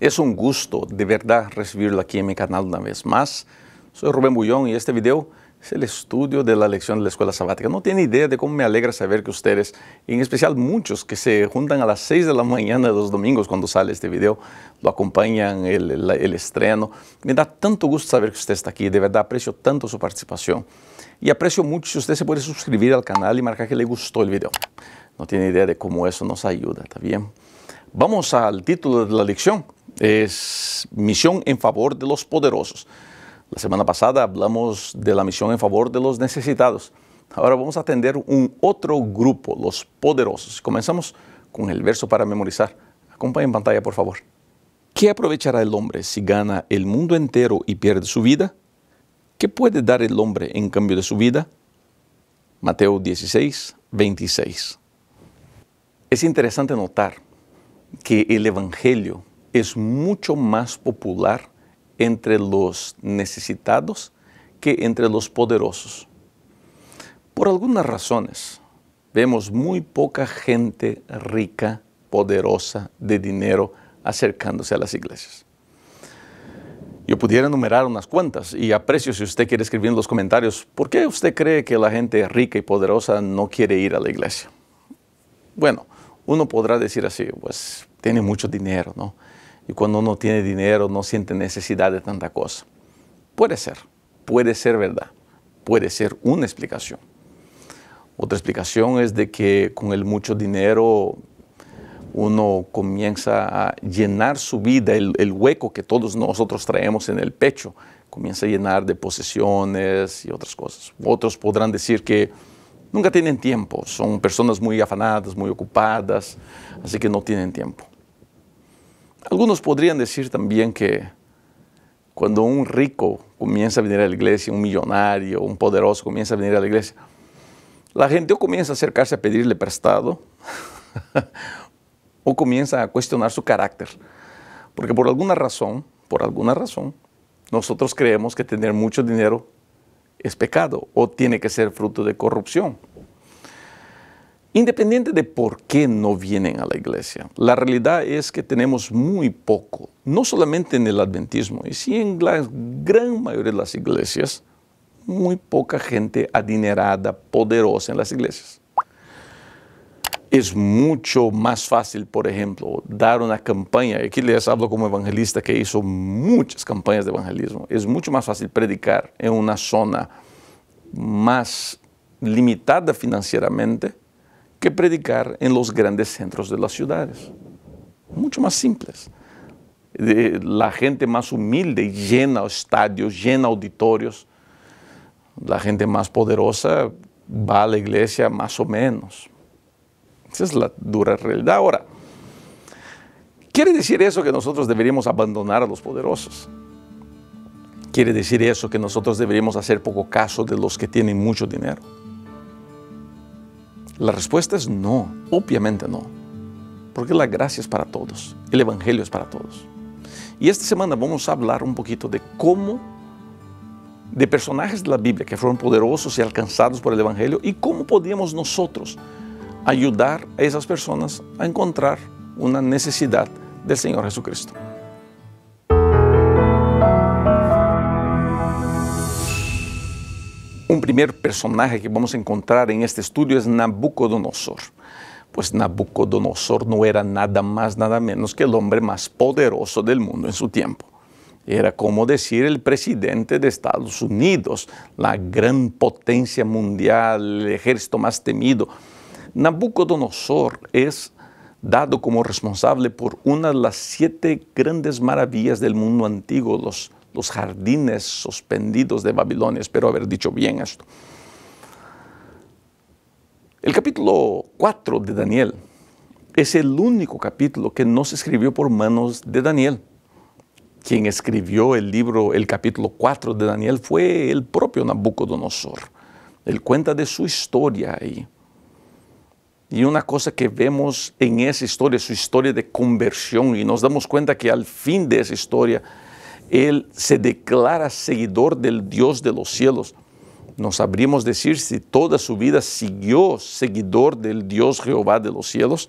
Es un gusto de verdad recibirlo aquí en mi canal una vez más. Soy Rubén Bullón y este video es el estudio de la lección de la escuela sabática. No tiene idea de cómo me alegra saber que ustedes, en especial muchos que se juntan a las 6 de la mañana de los domingos cuando sale este video, lo acompañan el, el, estreno. Me da tanto gusto saber que usted está aquí, de verdad aprecio tanto su participación. Y aprecio mucho si usted se puede suscribir al canal y marcar que le gustó el video. No tiene idea de cómo eso nos ayuda, ¿está Vamos al título de la lección es misión en favor de los poderosos. La semana pasada hablamos de la misión en favor de los necesitados. Ahora vamos a atender un otro grupo, los poderosos. Comenzamos con el verso para memorizar. Acompaña en pantalla, por favor. ¿Qué aprovechará el hombre si gana el mundo entero y pierde su vida? ¿Qué puede dar el hombre en cambio de su vida? Mateo 16, 26. Es interesante notar que el Evangelio es mucho más popular entre los necesitados que entre los poderosos. Por algunas razones, vemos muy poca gente rica, poderosa, de dinero, acercándose a las iglesias. Yo pudiera enumerar unas cuantas y aprecio si usted quiere escribir en los comentarios por qué usted cree que la gente rica y poderosa no quiere ir a la iglesia. Bueno, uno podrá decir así, pues tiene mucho dinero, ¿no? y cuando uno tiene dinero no siente necesidad de tanta cosa. Puede ser, puede ser verdad, puede ser una explicación. Otra explicación es de que con el mucho dinero uno comienza a llenar su vida, el, el, hueco que todos nosotros traemos en el pecho, comienza a llenar de posesiones y otras cosas. Otros podrán decir que nunca tienen tiempo, son personas muy afanadas, muy ocupadas, así que no tienen tiempo. Algunos podrían decir también que cuando un rico comienza a venir a la iglesia, un millonario, un poderoso comienza a venir a la iglesia, la gente o comienza a acercarse a pedirle prestado o comienza a cuestionar su carácter. Porque por alguna razón, por alguna razón, nosotros creemos que tener mucho dinero es pecado o tiene que ser fruto de corrupción. Independiente de por qué no vienen a la iglesia, la realidad es que tenemos muy poco, no solamente en el adventismo, y sí en la gran mayoría de las iglesias, muy poca gente adinerada, poderosa en las iglesias. Es mucho más fácil, por ejemplo, dar una campaña, aquí les hablo como evangelista que hizo muchas campañas de evangelismo, es mucho más fácil predicar en una zona más limitada financieramente que predicar en los grandes centros de las ciudades. Mucho más simples. La gente más humilde llena estadios, llena auditorios. La gente más poderosa va a la iglesia más o menos. Esa es la dura realidad. Ahora, ¿quiere decir eso que nosotros deberíamos abandonar a los poderosos? ¿Quiere decir eso que nosotros deberíamos hacer poco caso de los que tienen mucho dinero? La respuesta es no, obviamente no, porque la gracia es para todos, el Evangelio es para todos. Y esta semana vamos a hablar un poquito de cómo, de personajes de la Biblia que fueron poderosos y alcanzados por el Evangelio y cómo podíamos nosotros ayudar a esas personas a encontrar una necesidad del Señor Jesucristo. Un primer personaje que vamos a encontrar en este estudio es Nabucodonosor. Pues Nabucodonosor no era nada más, nada menos que el hombre más poderoso del mundo en su tiempo. Era como decir el presidente de Estados Unidos, la gran potencia mundial, el ejército más temido. Nabucodonosor es dado como responsable por una de las siete grandes maravillas del mundo antiguo, los los jardines suspendidos de Babilonia. Espero haber dicho bien esto. El capítulo 4 de Daniel es el único capítulo que no se escribió por manos de Daniel. Quien escribió el libro, el capítulo 4 de Daniel, fue el propio Nabucodonosor. Él cuenta de su historia ahí. Y una cosa que vemos en esa historia, su historia de conversión, y nos damos cuenta que al fin de esa historia, él se declara seguidor del Dios de los cielos. Nos sabríamos decir si toda su vida siguió seguidor del Dios Jehová de los cielos,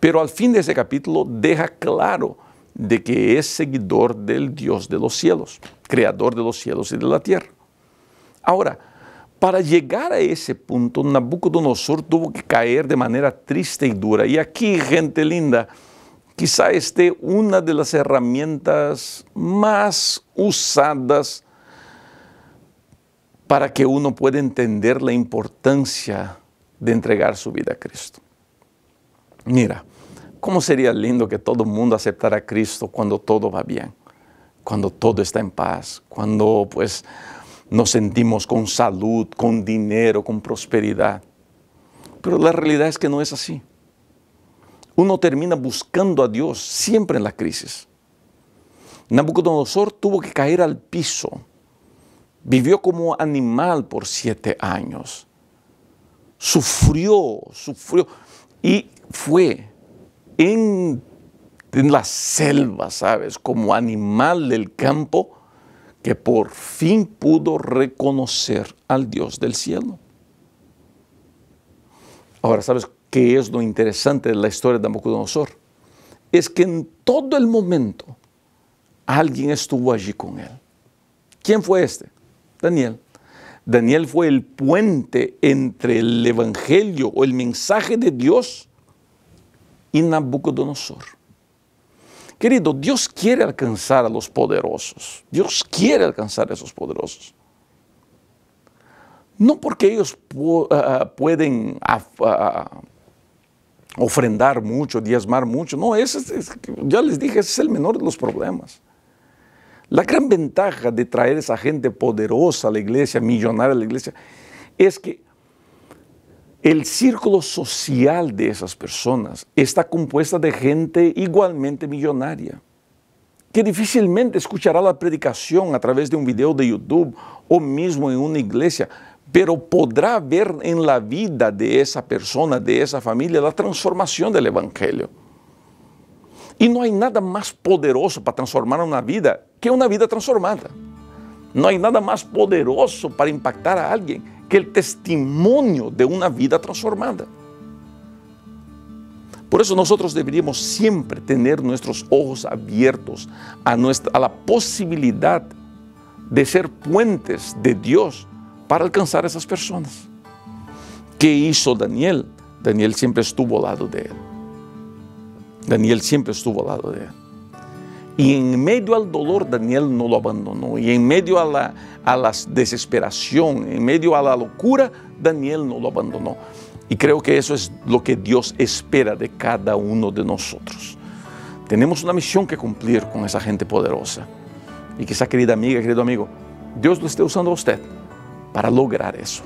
pero al fin de ese capítulo deja claro de que es seguidor del Dios de los cielos, creador de los cielos y de la tierra. Ahora, para llegar a ese punto, Nabucodonosor tuvo que caer de manera triste y dura. Y aquí, gente linda, quizá esté una de las herramientas más usadas para que uno pueda entender la importancia de entregar su vida a Cristo. Mira, cómo sería lindo que todo el mundo aceptara a Cristo cuando todo va bien, cuando todo está en paz, cuando pues nos sentimos con salud, con dinero, con prosperidad. Pero la realidad es que no es así uno termina buscando a Dios siempre en la crisis. Nabucodonosor tuvo que caer al piso. Vivió como animal por siete años. Sufrió, sufrió. Y fue en, en la selva, ¿sabes? Como animal del campo que por fin pudo reconocer al Dios del cielo. Ahora, ¿sabes que es lo interesante de la historia de Nabucodonosor, es que en todo el momento alguien estuvo allí con él. ¿Quién fue este? Daniel. Daniel fue el puente entre el Evangelio o el mensaje de Dios y Nabucodonosor. Querido, Dios quiere alcanzar a los poderosos. Dios quiere alcanzar a esos poderosos. No porque ellos ah, ah, pueden ah, ofrendar mucho, diezmar mucho. No, ya les dije, ese es el menor de los problemas. La gran ventaja de traer esa gente poderosa a la iglesia, millonaria a la iglesia, es que el círculo social de esas personas está compuesta de gente igualmente millonaria, que difícilmente escuchará la predicación a través de un video de YouTube o mismo en una iglesia, pero podrá ver en la vida de esa persona, de esa familia, la transformación del Evangelio. Y no hay nada más poderoso para transformar una vida que una vida transformada. No hay nada más poderoso para impactar a alguien que el testimonio de una vida transformada. Por eso nosotros deberíamos siempre tener nuestros ojos abiertos a, la posibilidad de ser puentes de Dios para alcanzar a esas personas. ¿Qué hizo Daniel? Daniel siempre estuvo al lado de él. Daniel siempre estuvo al lado de él. Y en medio al dolor, Daniel no lo abandonó. Y en medio a la, a desesperación, en medio a la locura, Daniel no lo abandonó. Y creo que eso es lo que Dios espera de cada uno de nosotros. Tenemos una misión que cumplir con esa gente poderosa. Y quizá, querida amiga, querido amigo, Dios lo esté usando a usted para lograr eso.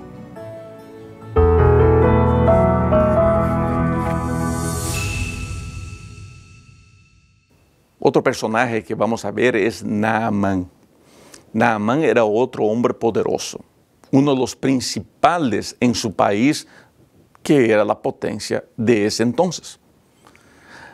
Otro personaje que vamos a ver es Naamán. Naamán era otro hombre poderoso, uno de los principales en su país, que era la potencia de ese entonces.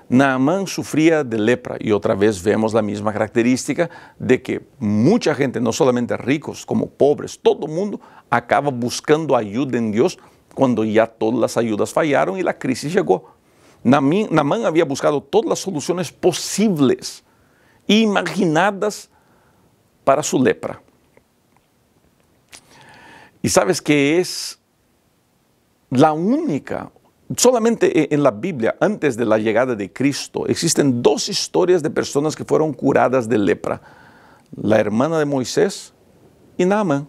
Naamán sufría de lepra y otra vez vemos la misma característica de que mucha gente, no solamente ricos como pobres, todo el mundo acaba buscando ayuda en Dios cuando ya todas las ayudas fallaron y la crisis llegó. Naamán había buscado todas las soluciones posibles, e imaginadas para su lepra. Y sabes que es la única solamente e-, en la Biblia, antes de la llegada de Cristo, existen dos historias de personas que fueron curadas de lepra. La hermana de Moisés y Naamán.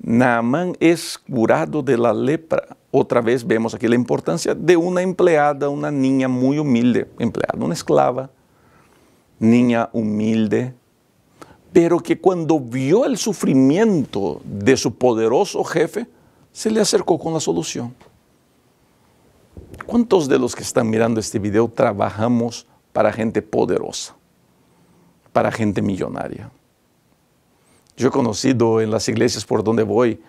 Naamán es curado de la lepra. Otra vez vemos aquí la importancia de una empleada, una niña muy humilde, empleada, una esclava, niña humilde, pero que cuando vio el sufrimiento de su poderoso jefe, se le acercó con la solución. ¿Cuántos de los que están mirando este video trabajamos para gente poderosa, para gente millonaria? Yo he conocido en las iglesias por donde voy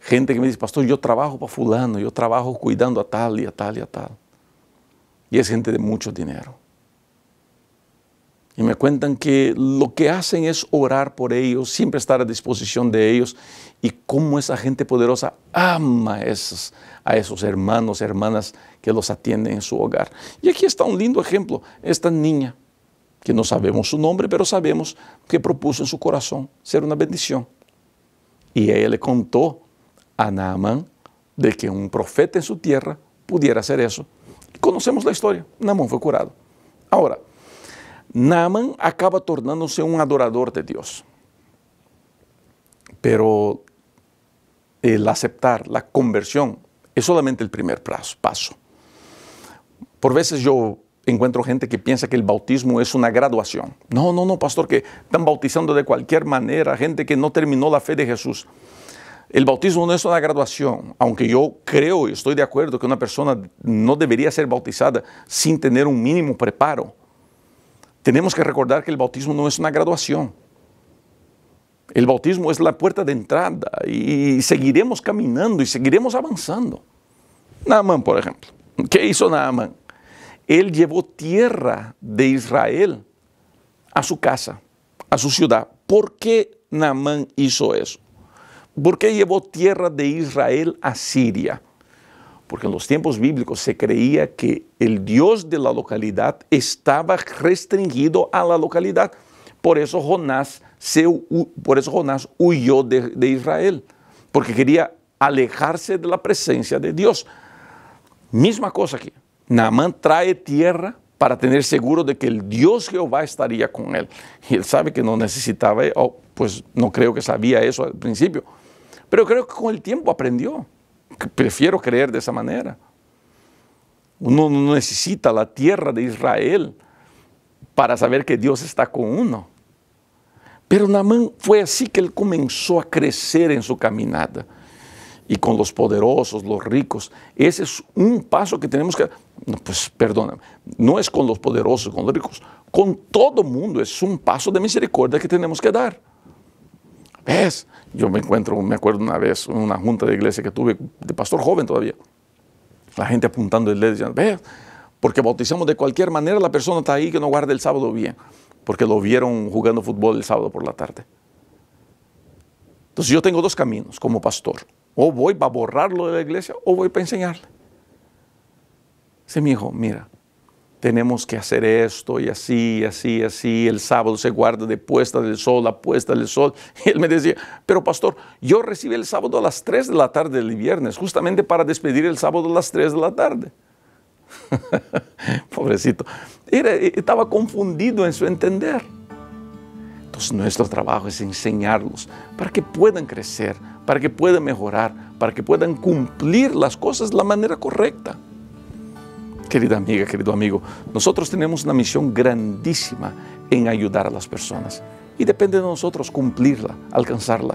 gente que me dice, pastor, yo trabajo para fulano, yo trabajo cuidando a tal y a tal y a tal. Y es gente de mucho dinero. Y me cuentan que lo que hacen es orar por ellos, siempre estar a disposición de ellos y cómo esa gente poderosa ama a esos, a esos hermanos, hermanas que los atienden en su hogar. Y aquí está un lindo ejemplo, esta niña, que no sabemos su nombre, pero sabemos que propuso en su corazón ser una bendición. Y ella le contó a Naamán de que un profeta en su tierra pudiera hacer eso. conocemos la historia, Naamán fue curado. Ahora, Naman acaba tornándose un adorador de Dios. Pero el aceptar, la conversión, es solamente el primer paso. Por veces yo encuentro gente que piensa que el bautismo es una graduación. No, no, no, pastor, que están bautizando de cualquier manera, gente que no terminó la fe de Jesús. El bautismo no es una graduación, aunque yo creo y estoy de acuerdo que una persona no debería ser bautizada sin tener un mínimo preparo tenemos que recordar que el bautismo no es una graduación. El bautismo es la puerta de entrada y seguiremos caminando y seguiremos avanzando. Naaman, por ejemplo. ¿Qué hizo Naaman? Él llevó tierra de Israel a su casa, a su ciudad. ¿Por qué Naamán hizo eso? ¿Por qué llevó tierra de Israel a Siria? porque en los tiempos bíblicos se creía que el dios de la localidad estaba restringido a la localidad. Por eso Jonás, por eso Jonás huyó de, Israel, porque quería alejarse de la presencia de Dios. Misma cosa aquí. Naamán trae tierra para tener seguro de que el Dios Jehová estaría con él. Y él sabe que no necesitaba, oh, pues no creo que sabía eso al principio, pero creo que con el tiempo aprendió. Prefiero creer de esa manera. Uno no necesita la tierra de Israel para saber que Dios está con uno. Pero Namán fue así que él comenzó a crecer en su caminada. Y con los poderosos, los ricos. Ese es un paso que tenemos que... Pues perdóname, no es con los poderosos, con los ricos. Con todo mundo es un paso de misericordia que tenemos que dar. ¿Ves? Yo me encuentro, me acuerdo una vez, en una junta de iglesia que tuve, de pastor joven todavía, la gente apuntando el dedo, diciendo, ¿ves? Porque bautizamos de cualquier manera, la persona está ahí que no guarda el sábado bien, porque lo vieron jugando fútbol el sábado por la tarde. Entonces yo tengo dos caminos como pastor. O voy para borrarlo de la iglesia o voy para enseñarle. Dice mi hijo, mira, tenemos que hacer esto y así, así, así, el sábado se guarda de puesta del sol a puesta del sol. Y él me decía, pero pastor, yo recibí el sábado a las 3 de la tarde del viernes, justamente para despedir el sábado a las 3 de la tarde. Pobrecito, e, estaba confundido en su entender. Entonces nuestro trabajo es enseñarlos para que puedan crecer, para que puedan mejorar, para que puedan cumplir las cosas de la manera correcta. Querida amiga, querido amigo, nosotros tenemos una misión grandísima en ayudar a las personas y depende de nosotros cumplirla, alcanzarla.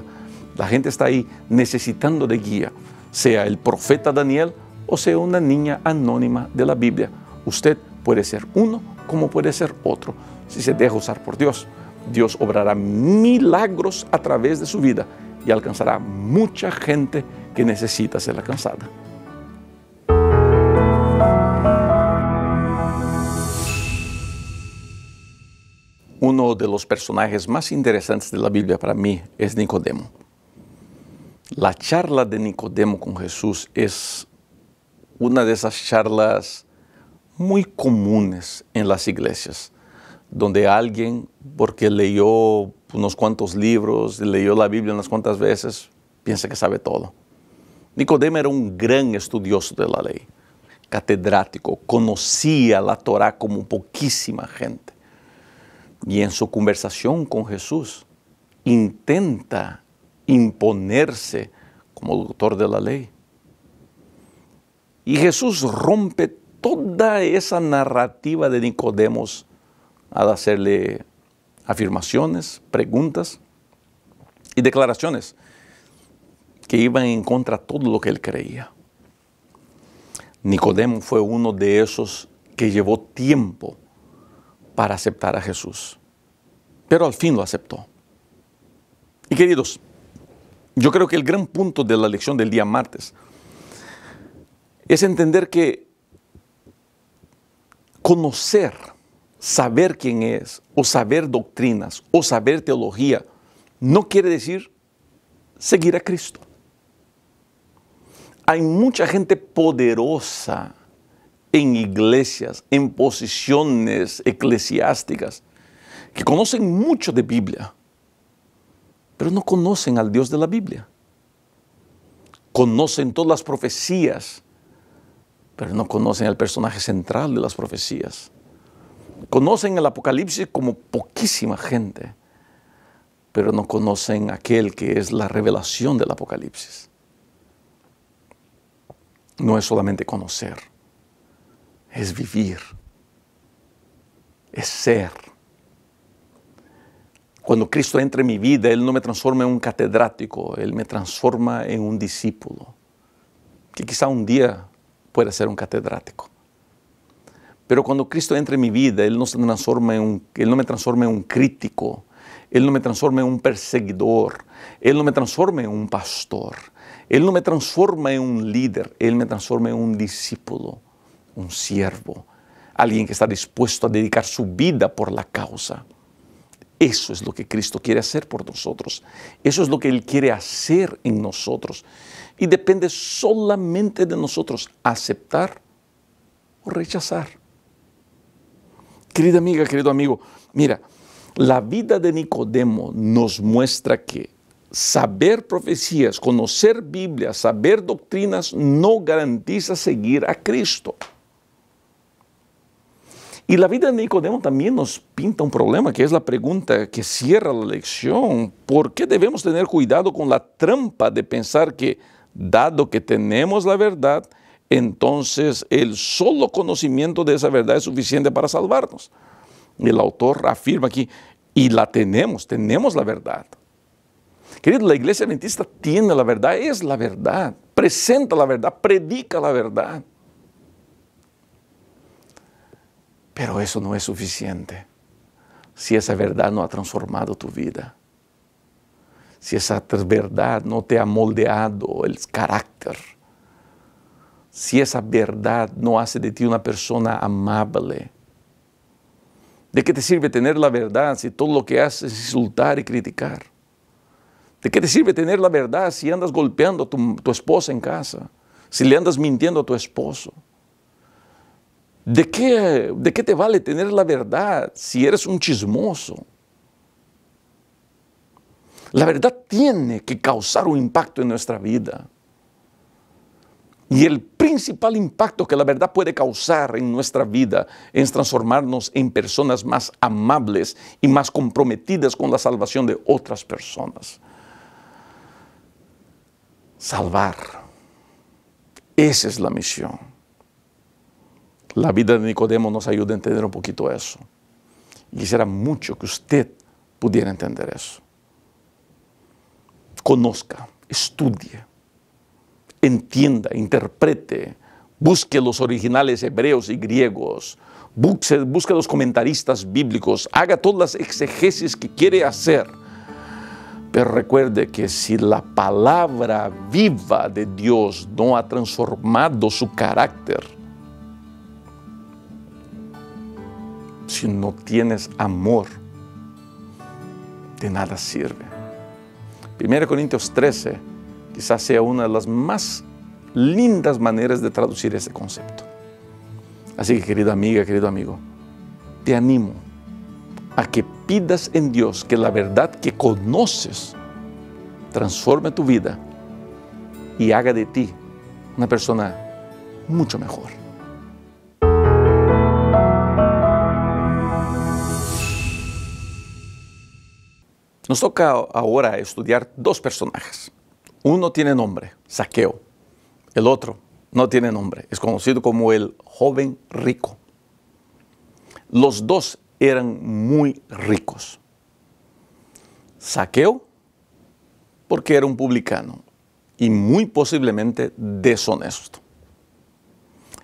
La gente está ahí necesitando de guía, sea el profeta Daniel o sea una niña anónima de la Biblia. Usted puede ser uno como puede ser otro. Si se deja usar por Dios, Dios obrará milagros a través de su vida y alcanzará mucha gente que necesita ser alcanzada. uno de los personajes más interesantes de la Biblia para mí es Nicodemo. La charla de Nicodemo con Jesús es una de esas charlas muy comunes en las iglesias, donde alguien, porque leyó unos cuantos libros, leyó la Biblia unas cuantas veces, piensa que sabe todo. Nicodemo era un gran estudioso de la ley, catedrático, conocía la Torá como poquísima gente y en su conversación con Jesús intenta imponerse como doctor de la ley. Y Jesús rompe toda esa narrativa de Nicodemos al hacerle afirmaciones, preguntas y declaraciones que iban en contra de todo lo que él creía. Nicodemo fue uno de esos que llevó tiempo para aceptar a Jesús. Pero al fin lo aceptó. Y queridos, yo creo que el gran punto de la lección del día martes es entender que conocer, saber quién es, o saber doctrinas, o saber teología, no quiere decir seguir a Cristo. Hay mucha gente poderosa en iglesias, en posiciones eclesiásticas, que conocen mucho de Biblia, pero no conocen al Dios de la Biblia. Conocen todas las profecías, pero no conocen al personaje central de las profecías. Conocen el Apocalipsis como poquísima gente, pero no conocen aquel que es la revelación del Apocalipsis. No es solamente conocer, es vivir, es ser. Cuando Cristo entre en mi vida, Él no me transforma en un catedrático, Él me transforma en un discípulo, que quizá un día pueda ser un catedrático. Pero cuando Cristo entre en mi vida, Él no, se transforma en un, él no me transforma en un crítico, Él no me transforma en un perseguidor, Él no me transforma en un pastor, Él no me transforma en un líder, Él me transforma en un discípulo un siervo, alguien que está dispuesto a dedicar su vida por la causa. Eso es lo que Cristo quiere hacer por nosotros. Eso es lo que Él quiere hacer en nosotros. Y depende solamente de nosotros aceptar o rechazar. Querida amiga, querido amigo, mira, la vida de Nicodemo nos muestra que saber profecías, conocer Biblia, saber doctrinas no garantiza seguir a Cristo. Y la vida de Nicodemo también nos pinta un problema, que es la pregunta que cierra la lección. ¿Por qué debemos tener cuidado con la trampa de pensar que, dado que tenemos la verdad, entonces el solo conocimiento de esa verdad es suficiente para salvarnos? El autor afirma aquí, y la tenemos, tenemos la verdad. Querido, la iglesia adventista tiene la verdad, es la verdad, presenta la verdad, predica la verdad. Pero eso no es suficiente si esa verdad no ha transformado tu vida, si esa verdad no te ha moldeado el carácter, si esa verdad no hace de ti una persona amable. ¿De qué te sirve tener la verdad si todo lo que haces es insultar y criticar? ¿De qué te sirve tener la verdad si andas golpeando a tu, esposa en casa? Si le andas mintiendo a tu esposo? ¿De qué, te vale tener la verdad si eres un chismoso? La verdad tiene que causar un impacto en nuestra vida. Y el principal impacto que la verdad puede causar en nuestra vida es transformarnos en personas más amables y más comprometidas con la salvación de otras personas. Salvar. Esa es la misión la vida de Nicodemo nos ayuda a entender un poquito eso. Y quisiera mucho que usted pudiera entender eso. Conozca, estudie, entienda, interprete, busque los originales hebreos y griegos, busque, busque los comentaristas bíblicos, haga todas las exegesis que quiere hacer. Pero recuerde que si la palabra viva de Dios no ha transformado su carácter, Si no tienes amor, de nada sirve. 1 Corintios 13 quizás sea una de las más lindas maneras de traducir ese concepto. Así que querida amiga, querido amigo, te animo a que pidas en Dios que la verdad que conoces transforme tu vida y haga de ti una persona mucho mejor. Nos toca ahora estudiar dos personajes. Uno tiene nombre, Saqueo. El otro no tiene nombre, es conocido como el joven rico. Los dos eran muy ricos. Saqueo, porque era un publicano y muy posiblemente deshonesto.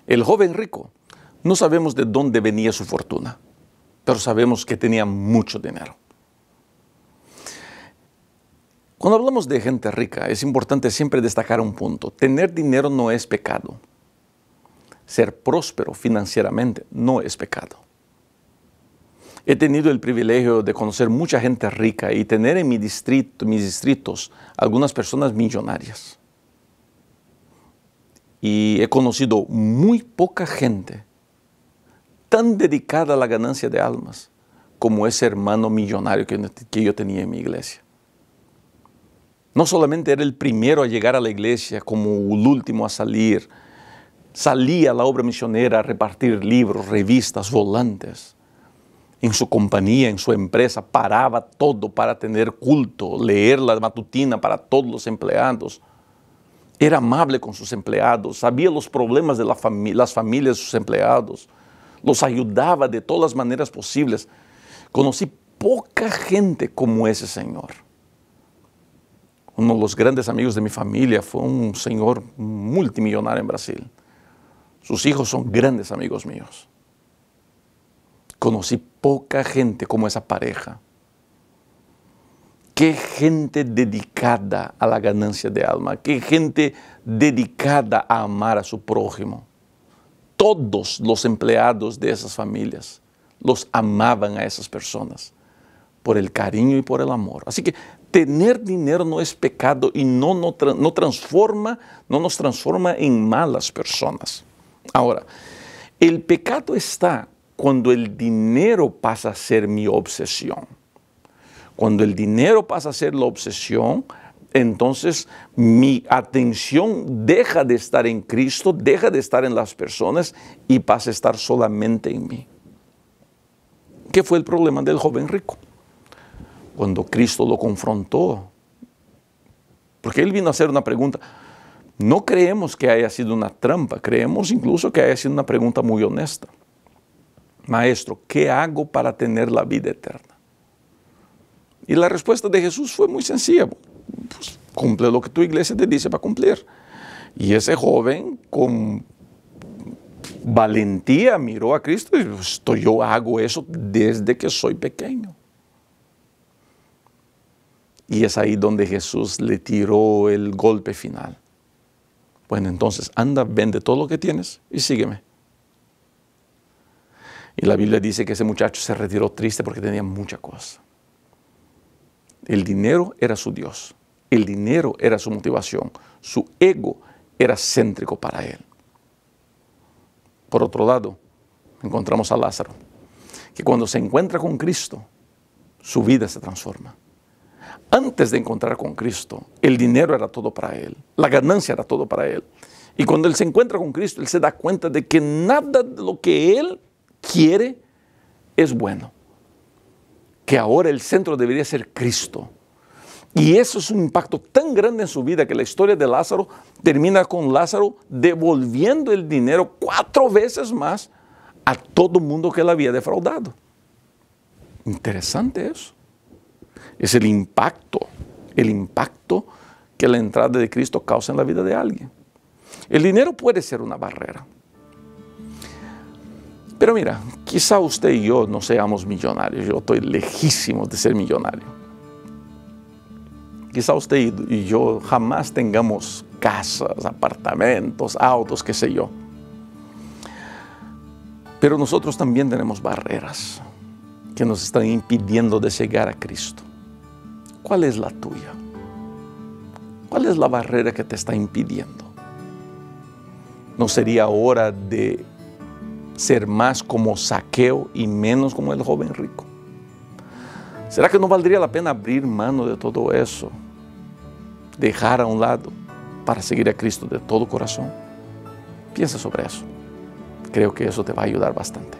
El joven rico, no sabemos de dónde venía su fortuna, pero sabemos que tenía mucho dinero. Cuando hablamos de gente rica, es importante siempre destacar un punto. Tener dinero no es pecado. Ser próspero financieramente no es pecado. He tenido el privilegio de conocer mucha gente rica y tener en mi distrito, mis distritos algunas personas millonarias. Y he conocido muy poca gente tan dedicada a la ganancia de almas como ese hermano millonario que, que yo tenía en mi iglesia. No solamente era el primero a llegar a la iglesia como el último a salir, salía a la obra misionera a repartir libros, revistas, volantes. En su compañía, en su empresa, paraba todo para tener culto, leer la matutina para todos los empleados. Era amable con sus empleados, sabía los problemas de las familias de sus empleados, los ayudaba de todas las maneras posibles. Conocí poca gente como ese Señor uno de los grandes amigos de mi familia, fue un señor multimillonario en Brasil. Sus hijos son grandes amigos míos. Conocí poca gente como esa pareja. Qué gente dedicada a la ganancia de alma, qué gente dedicada a amar a su prójimo. Todos los empleados de esas familias los amaban a esas personas por el cariño y por el amor. Así que tener dinero no es pecado y no, no, no transforma, no nos transforma en malas personas. Ahora, el pecado está cuando el dinero pasa a ser mi obsesión. Cuando el dinero pasa a ser la obsesión, entonces mi atención deja de estar en Cristo, deja de estar en las personas y pasa a estar solamente en mí. ¿Qué fue el problema del joven rico? cuando Cristo lo confrontó. Porque él vino a hacer una pregunta. No creemos que haya sido una trampa, creemos incluso que haya sido una pregunta muy honesta. Maestro, ¿qué hago para tener la vida eterna? Y la respuesta de Jesús fue muy sencilla. Pues, cumple lo que tu iglesia te dice para cumplir. Y ese joven con valentía miró a Cristo y dijo, yo hago eso desde que soy pequeño. Y es ahí donde Jesús le tiró el golpe final. Bueno, entonces anda, vende todo lo que tienes y sígueme. Y la Biblia dice que ese muchacho se retiró triste porque tenía mucha cosa. El dinero era su Dios, el dinero era su motivación, su ego era céntrico para él. Por otro lado, encontramos a Lázaro, que cuando se encuentra con Cristo, su vida se transforma antes de encontrar con Cristo, el dinero era todo para él, la ganancia era todo para él. Y cuando él se encuentra con Cristo, él se da cuenta de que nada de lo que él quiere es bueno. Que ahora el centro debería ser Cristo. Y eso es un impacto tan grande en su vida que la historia de Lázaro termina con Lázaro devolviendo el dinero cuatro veces más a todo el mundo que él había defraudado. Interesante eso es el impacto, el impacto que la entrada de Cristo causa en la vida de alguien. El dinero puede ser una barrera. Pero mira, quizá usted y yo no seamos millonarios, yo estoy lejísimo de ser millonario. Quizá usted y yo jamás tengamos casas, apartamentos, autos, qué sé yo. Pero nosotros también tenemos barreras que nos están impidiendo de llegar a Cristo. ¿Cuál es la tuya? ¿Cuál es la barrera que te está impidiendo? ¿No sería hora de ser más como saqueo y menos como el joven rico? ¿Será que no valdría la pena abrir mano de todo eso? Dejar a un lado para seguir a Cristo de todo corazón. Piensa sobre eso. Creo que eso te va a ayudar bastante.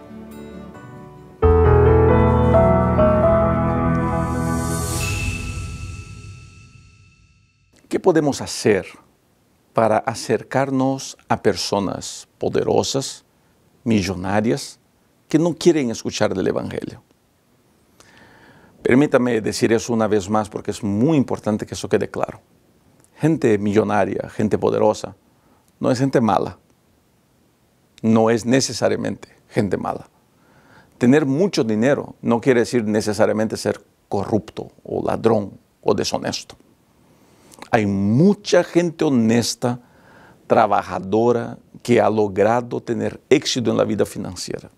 podemos hacer para acercarnos a personas poderosas, millonarias, que no quieren escuchar del Evangelio? Permítame decir eso una vez más porque es muy importante que eso quede claro. Gente millonaria, gente poderosa, no es gente mala. No es necesariamente gente mala. Tener mucho dinero no quiere decir necesariamente ser corrupto o ladrón o deshonesto. Hay mucha gente honesta, trabajadora, que ha logrado tener éxito en la vida financiera.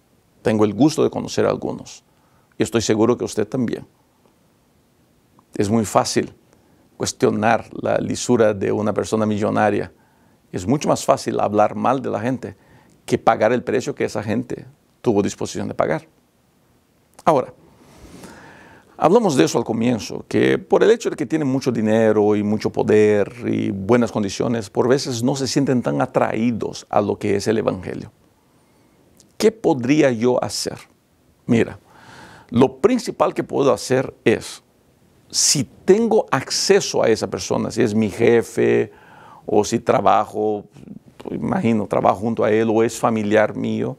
Tengo el gusto de conocer a algunos y estoy seguro que usted también. Es muy fácil cuestionar la lisura de una persona millonaria. Es mucho más fácil hablar mal de la gente que pagar el precio que esa gente tuvo disposición de pagar. Ahora, Hablamos de eso al comienzo, que por el hecho de que tienen mucho dinero y mucho poder y buenas condiciones, por veces no se sienten tan atraídos a lo que es el Evangelio. ¿Qué podría yo hacer? Mira, lo principal que puedo hacer es, si tengo acceso a esa persona, si es mi jefe o si trabajo, imagino, trabajo junto a él o es familiar mío,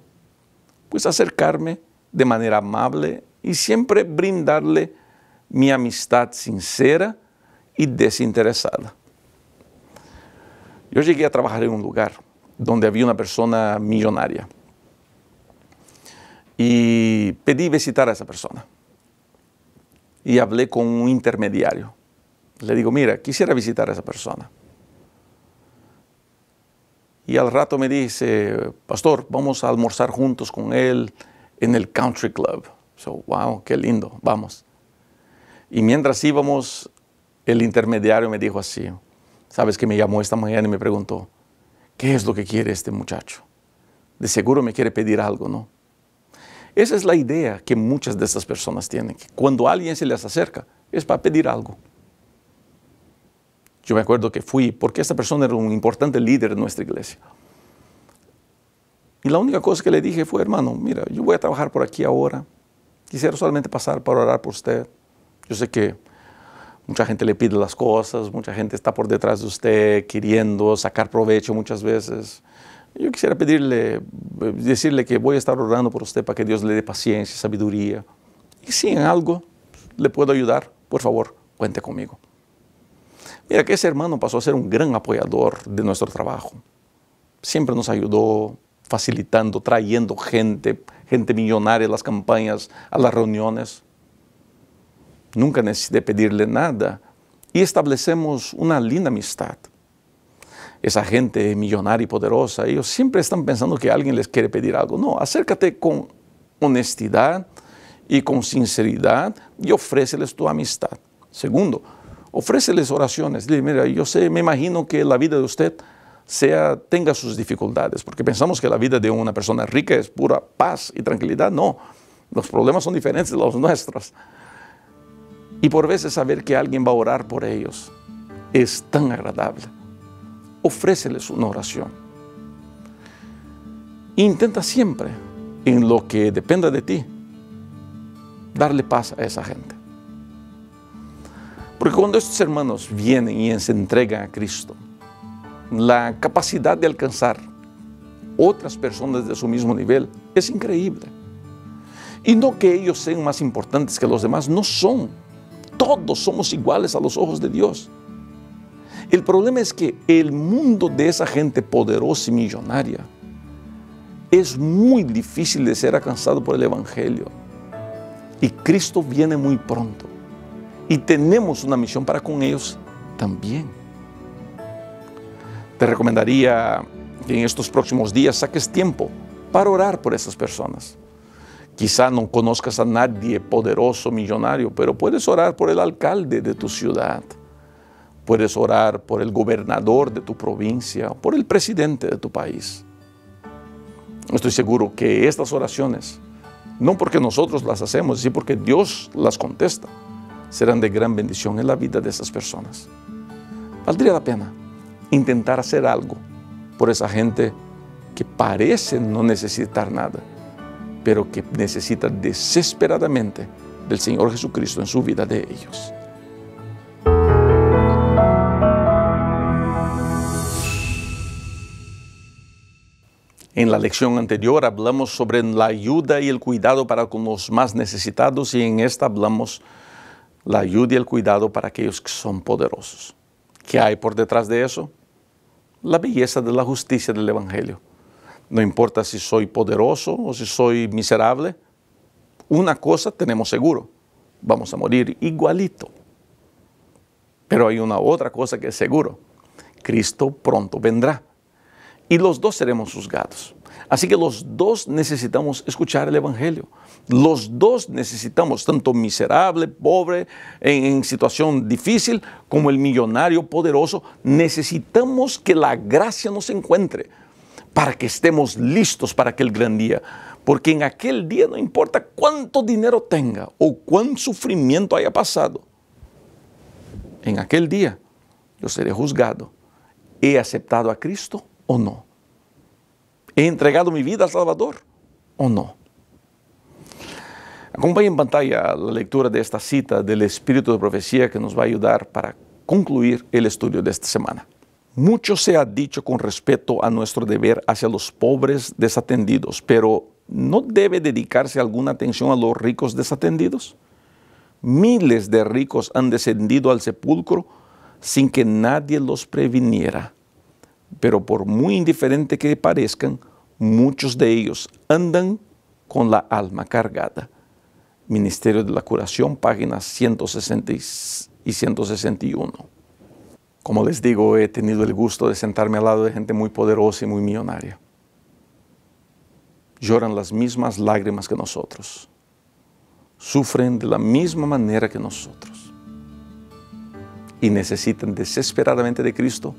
pues acercarme de manera amable y siempre brindarle mi amistad sincera y desinteresada. Yo llegué a trabajar en un lugar donde había una persona millonaria y pedí visitar a esa persona. Y hablé con un intermediario. Le digo, mira, quisiera visitar a esa persona. Y al rato me dice, pastor, vamos a almorzar juntos con él en el country club. So, wow, qué lindo, vamos. Y mientras íbamos, el intermediario me dijo así, sabes que me llamó esta mañana y me preguntó, ¿qué es lo que quiere este muchacho? De seguro me quiere pedir algo, ¿no? Esa es la idea que muchas de estas personas tienen, que cuando alguien se les acerca es para pedir algo. Yo me acuerdo que fui, porque esta persona era un importante líder en nuestra iglesia. Y la única cosa que le dije fue, hermano, mira, yo voy a trabajar por aquí ahora, Quisiera solamente pasar para orar por usted. Yo sé que mucha gente le pide las cosas, mucha gente está por detrás de usted queriendo sacar provecho muchas veces. Yo quisiera pedirle, decirle que voy a estar orando por usted para que Dios le dé paciencia, sabiduría. Y si en algo le puedo ayudar, por favor, cuente conmigo. Mira que ese hermano pasó a ser un gran apoyador de nuestro trabajo. Siempre nos ayudó facilitando, trayendo gente, gente millonaria a las campañas, a las reuniones. Nunca necesité pedirle nada y establecemos una linda amistad. Esa gente millonaria y poderosa, ellos siempre están pensando que alguien les quiere pedir algo. No, acércate con honestidad y con sinceridad y ofréceles tu amistad. Segundo, ofréceles oraciones. Dile, mira, yo sé, me imagino que la vida de usted sea, tenga sus dificultades, porque pensamos que la vida de una persona rica es pura paz y tranquilidad. No, los problemas son diferentes de los nuestros. Y por veces saber que alguien va a orar por ellos es tan agradable. Ofréceles una oración. Intenta siempre, en lo que dependa de ti, darle paz a esa gente. Porque cuando estos hermanos vienen y se entregan a Cristo, la capacidad de alcanzar otras personas de su mismo nivel es increíble. Y no que ellos sean más importantes que los demás, no son. Todos somos iguales a los ojos de Dios. El problema es que el mundo de esa gente poderosa y millonaria es muy difícil de ser alcanzado por el Evangelio. Y Cristo viene muy pronto. Y tenemos una misión para con ellos también. Te recomendaría que en estos próximos días saques tiempo para orar por esas personas. Quizá no conozcas a nadie poderoso, millonario, pero puedes orar por el alcalde de tu ciudad. Puedes orar por el gobernador de tu provincia, por el presidente de tu país. Estoy seguro que estas oraciones, no porque nosotros las hacemos, sino porque Dios las contesta, serán de gran bendición en la vida de esas personas. Valdría la pena intentar hacer algo por esa gente que parece no necesitar nada, pero que necesita desesperadamente del Señor Jesucristo en su vida de ellos. En la lección anterior hablamos sobre la ayuda y el cuidado para con los más necesitados y en esta hablamos la ayuda y el cuidado para aquellos que son poderosos. ¿Qué hay por detrás de eso? la belleza de la justicia del Evangelio. No importa si soy poderoso o si soy miserable, una cosa tenemos seguro, vamos a morir igualito. Pero hay una otra cosa que es seguro, Cristo pronto vendrá y los dos seremos juzgados. Así que los dos necesitamos escuchar el Evangelio. Los dos necesitamos, tanto miserable, pobre, en, situación difícil, como el millonario poderoso, necesitamos que la gracia nos encuentre para que estemos listos para aquel gran día. Porque en aquel día no importa cuánto dinero tenga o cuán sufrimiento haya pasado, en aquel día yo seré juzgado. ¿He aceptado a Cristo o no? ¿He entregado mi vida al Salvador o no? Acompaña en pantalla la lectura de esta cita del Espíritu de Profecía que nos va a ayudar para concluir el estudio de esta semana. Mucho se ha dicho con respecto a nuestro deber hacia los pobres desatendidos, pero ¿no debe dedicarse alguna atención a los ricos desatendidos? Miles de ricos han descendido al sepulcro sin que nadie los previniera, pero por muy indiferente que parezcan, Muchos de ellos andan con la alma cargada. Ministerio de la Curación, páginas 160 y 161. Como les digo, he tenido el gusto de sentarme al lado de gente muy poderosa y muy millonaria. Lloran las mismas lágrimas que nosotros. Sufren de la misma manera que nosotros. Y necesitan desesperadamente de Cristo,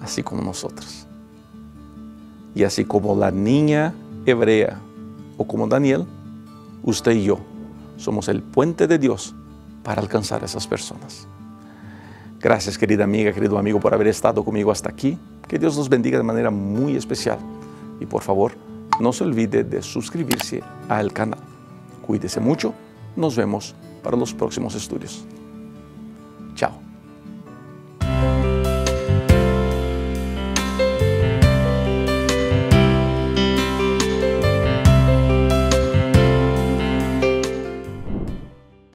así como nosotros. Y así como la niña hebrea o como Daniel, usted y yo somos el puente de Dios para alcanzar a esas personas. Gracias querida amiga, querido amigo, por haber estado conmigo hasta aquí. Que Dios los bendiga de manera muy especial. Y por favor, no se olvide de suscribirse al canal. Cuídese mucho. Nos vemos para los próximos estudios. Chao.